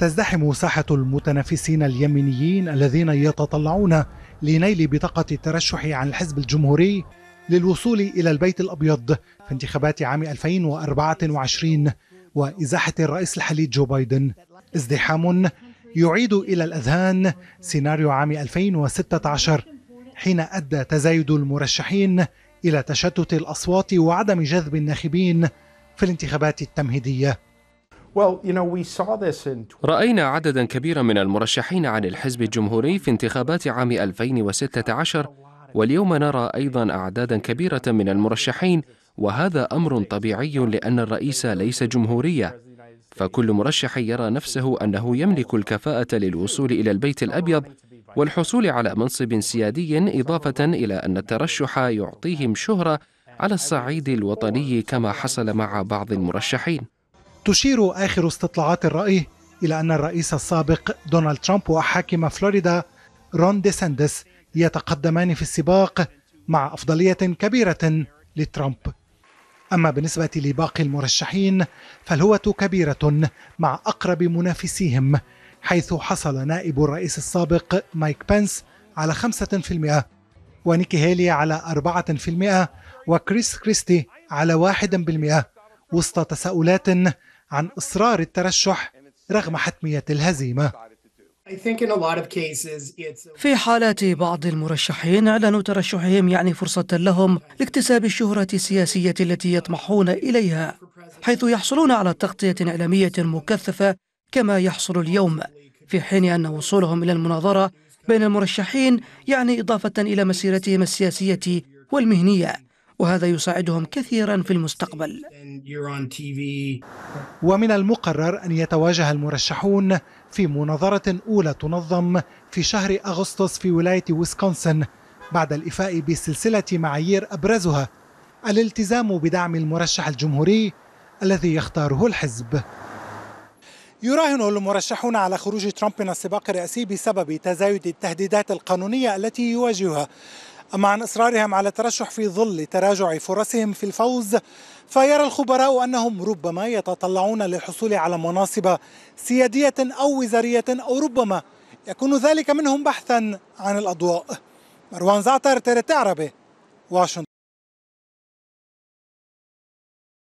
تزدحم ساحة المتنافسين اليمينيين الذين يتطلعون لنيل بطاقة الترشح عن الحزب الجمهوري للوصول إلى البيت الأبيض في انتخابات عام 2024 وإزاحة الرئيس الحالي جو بايدن ازدحام يعيد إلى الأذهان سيناريو عام 2016 حين أدى تزايد المرشحين إلى تشتت الأصوات وعدم جذب الناخبين في الانتخابات التمهيديه رأينا عددا كبيرا من المرشحين عن الحزب الجمهوري في انتخابات عام 2016 واليوم نرى أيضا أعدادا كبيرة من المرشحين وهذا أمر طبيعي لأن الرئيس ليس جمهورية فكل مرشح يرى نفسه أنه يملك الكفاءة للوصول إلى البيت الأبيض والحصول على منصب سيادي إضافة إلى أن الترشح يعطيهم شهرة على الصعيد الوطني كما حصل مع بعض المرشحين تشير آخر استطلاعات الرأي إلى أن الرئيس السابق دونالد ترامب وحاكم فلوريدا رون دي سندس يتقدمان في السباق مع أفضلية كبيرة لترامب أما بالنسبة لباقي المرشحين فالهوة كبيرة مع أقرب منافسيهم حيث حصل نائب الرئيس السابق مايك بنس على 5% ونيكي هيلي على 4% وكريس كريستي على 1% وسط تساؤلات عن إصرار الترشح رغم حتمية الهزيمة في حالات بعض المرشحين إعلان ترشحهم يعني فرصة لهم لاكتساب الشهرة السياسية التي يطمحون إليها حيث يحصلون على تغطية إعلامية مكثفة كما يحصل اليوم في حين أن وصولهم إلى المناظرة بين المرشحين يعني إضافة إلى مسيرتهم السياسية والمهنية وهذا يساعدهم كثيرا في المستقبل ومن المقرر أن يتواجه المرشحون في مناظرة أولى تنظم في شهر أغسطس في ولاية ويسكونسن بعد الإفاء بسلسلة معايير أبرزها الالتزام بدعم المرشح الجمهوري الذي يختاره الحزب يراهن المرشحون على خروج ترامب من السباق الرئاسي بسبب تزايد التهديدات القانونية التي يواجهها أما عن إصرارهم على الترشح في ظل تراجع فرصهم في الفوز فيرى الخبراء أنهم ربما يتطلعون للحصول على مناصب سيادية أو وزارية أو ربما يكون ذلك منهم بحثا عن الأضواء مروان زعتر تيرت عربي واشنطن